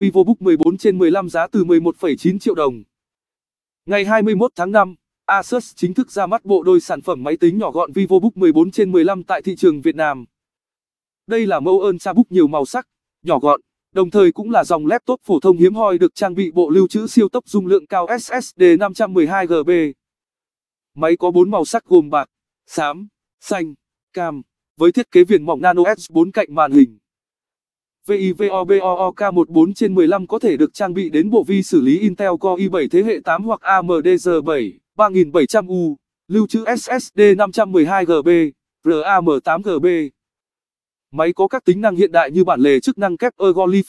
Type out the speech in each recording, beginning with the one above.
VivoBook 14 trên 15 giá từ 11,9 triệu đồng. Ngày 21 tháng 5, Asus chính thức ra mắt bộ đôi sản phẩm máy tính nhỏ gọn VivoBook 14 trên 15 tại thị trường Việt Nam. Đây là mẫu ơn book nhiều màu sắc, nhỏ gọn, đồng thời cũng là dòng laptop phổ thông hiếm hoi được trang bị bộ lưu trữ siêu tốc dung lượng cao SSD 512GB. Máy có 4 màu sắc gồm bạc, xám, xanh, cam, với thiết kế viền mỏng nano S4 cạnh màn hình. VIVOBOOK14 trên 15 có thể được trang bị đến bộ vi xử lý Intel Core i7 thế hệ 8 hoặc AMD R7 3700U, lưu trữ SSD 512GB, RAM8GB. Máy có các tính năng hiện đại như bản lề chức năng kép Ergolif,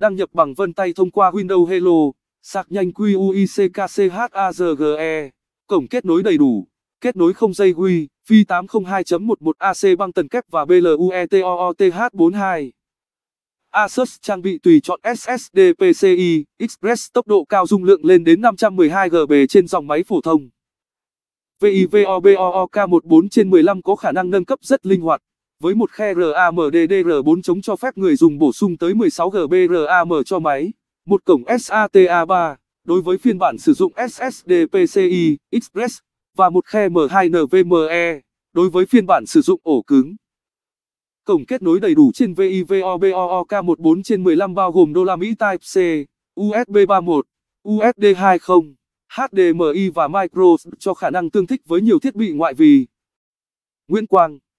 đăng nhập bằng vân tay thông qua Windows Hello, sạc nhanh QUICKCHAZGE, cổng kết nối đầy đủ, kết nối không dây Wi, Fi 802.11 AC băng tần kép và BLUETOOTH42. Asus trang bị tùy chọn SSD PCI Express tốc độ cao dung lượng lên đến 512 GB trên dòng máy phổ thông. VIVOBOOK14 trên 15 có khả năng nâng cấp rất linh hoạt, với một khe RAM DDR 4 chống cho phép người dùng bổ sung tới 16 GB RAM cho máy, một cổng SATA3 đối với phiên bản sử dụng SSD PCI Express và một khe M2 NVMe đối với phiên bản sử dụng ổ cứng. Cổng kết nối đầy đủ trên VIVOBOOK14 trên 15 bao gồm đô la Mỹ Type-C, USB 31, USD 20, HDMI và micro cho khả năng tương thích với nhiều thiết bị ngoại vi. Nguyễn Quang